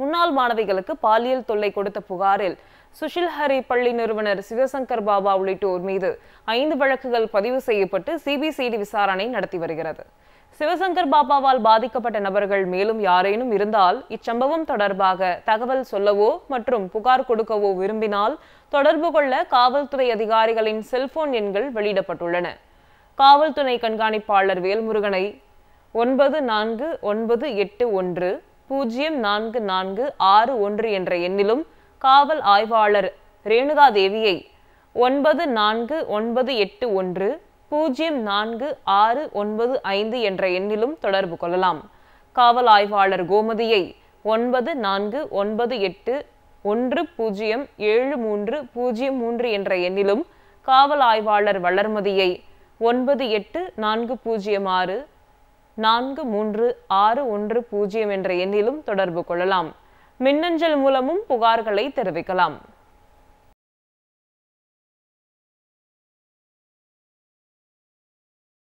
முன்னாள் மாணவிகளுக்கு பாலியல் தொல்லை கொடுத்த புகாரில் சுஷில் ஹரி பள்ளி நிறுவனர் சிவசங்கர் பாபா உள்ளிட்டோர் மீது ஐந்து வழக்குகள் பதிவு செய்யப்பட்டு சிபிசிடி விசாரணை நடத்தி வருகிறது சிவசங்கர் பாபாவால் பாதிக்கப்பட்ட நபர்கள் மேலும் யாரேனும் இருந்தால் இச்சம்பவம் தொடர்பாக தகவல் சொல்லவோ மற்றும் புகார் கொடுக்கவோ விரும்பினால் தொடர்பு கொள்ள காவல்துறை அதிகாரிகளின் செல்போன் எண்கள் வெளியிடப்பட்டுள்ளன காவல்துறை கண்காணிப்பாளர் வேல்முருகனை ஒன்பது நான்கு ஒன்பது எட்டு ஒன்று பூஜ்ஜியம் நான்கு நான்கு ஆறு ஒன்று என்ற எண்ணிலும் காவல் ஆய்வாளர் ரேணுகாதேவியை ஒன்பது நான்கு ஒன்பது எட்டு ஒன்று பூஜ்ஜியம் நான்கு ஆறு ஒன்பது ஐந்து என்ற எண்ணிலும் தொடர்பு கொள்ளலாம் காவல் ஆய்வாளர் கோமதியை ஒன்பது நான்கு ஒன்பது எட்டு ஒன்று பூஜ்ஜியம் ஏழு மூன்று பூஜ்ஜியம் மூன்று என்ற எண்ணிலும் காவல் ஆய்வாளர் வளர்மதியை ஒன்பது எட்டு நான்கு பூஜ்ஜியம் ஆறு நான்கு மூன்று ஆறு ஒன்று பூஜ்ஜியம் என்ற எண்ணிலும் தொடர்பு கொள்ளலாம் மின்னஞ்சல் மூலமும் புகார்களை தெரிவிக்கலாம்